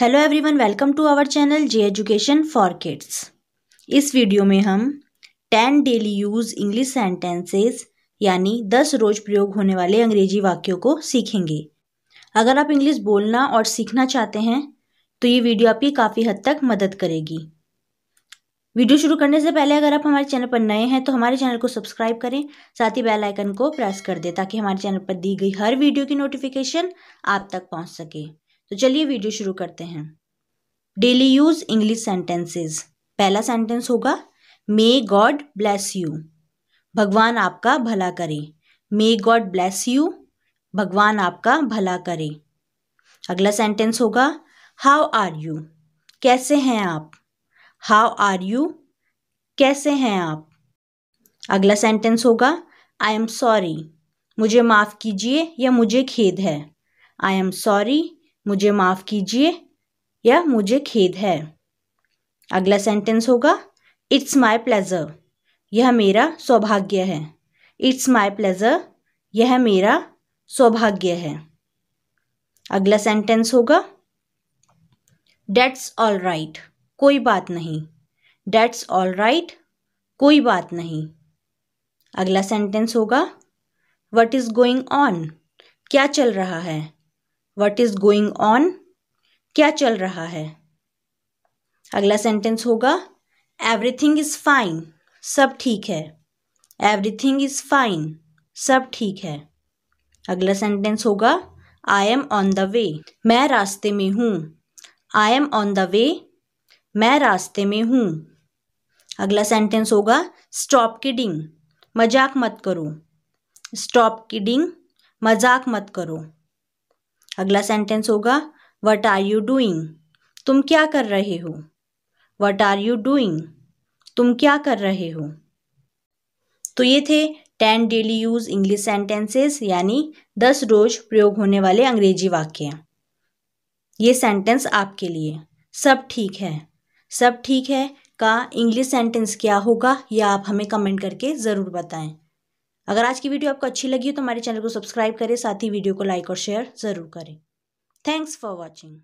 hello everyone welcome to our channel J education for kids इस वीडियो में हम ten daily use English sentences यानी दस रोज प्रयोग होने वाले अंग्रेजी वाक्यों को सीखेंगे अगर आप इंग्लिश बोलना और सीखना चाहते हैं तो ये वीडियो आपकी काफ़ी हद तक मदद करेगी वीडियो शुरू करने से पहले अगर आप हमारे चैनल पर नए हैं तो हमारे चैनल को सब्सक्राइब करें साथ ही बेल आइकन को प्रेस कर दें ताकि हमारे चैनल पर दी गई हर वीडियो की नोटिफिकेशन आप तक पहुंच सके तो चलिए वीडियो शुरू करते हैं डेली यूज इंग्लिश सेंटेंसेस पहला सेंटेंस होगा मे गॉड ब्लेस यू भगवान आपका भला करे मे गॉड ब्लेस यू भगवान आपका भला करे अगला सेंटेंस होगा हाउ आर यू कैसे हैं आप हाउ आर यू कैसे हैं आप अगला सेंटेंस होगा आई एम सॉरी मुझे माफ़ कीजिए या मुझे खेद है आई एम सॉरी मुझे माफ़ कीजिए या मुझे खेद है अगला सेंटेंस होगा इट्स माई प्लेज़र यह मेरा सौभाग्य है इट्स माई प्लेज़र यह मेरा सौभाग्य है अगला सेंटेंस होगा डेट्स ऑल राइट कोई बात नहीं डेट्स ऑल राइट कोई बात नहीं अगला सेंटेंस होगा वट इज़ गोइंग ऑन क्या चल रहा है वट इज गोइंग ऑन क्या चल रहा है अगला सेंटेंस होगा एवरीथिंग इज फाइन सब ठीक है एवरीथिंग इज फाइन सब ठीक है अगला सेंटेंस होगा I am on the way मैं रास्ते में हूँ I am on the way मैं रास्ते में हूँ अगला सेंटेंस होगा स्टॉप किडिंग मजाक मत करो स्टॉप किडिंग मजाक मत करो अगला सेंटेंस होगा वट आर यू डूइंग तुम क्या कर रहे हो वट आर यू डूइंग तुम क्या कर रहे हो तो ये थे ten daily use English sentences यानी दस रोज प्रयोग होने वाले अंग्रेजी वाक्य ये सेंटेंस आपके लिए सब ठीक है सब ठीक है का इंग्लिश सेंटेंस क्या होगा यह आप हमें कमेंट करके ज़रूर बताएं अगर आज की वीडियो आपको अच्छी लगी हो तो हमारे चैनल को सब्सक्राइब करें साथ ही वीडियो को लाइक और शेयर ज़रूर करें थैंक्स फॉर वॉचिंग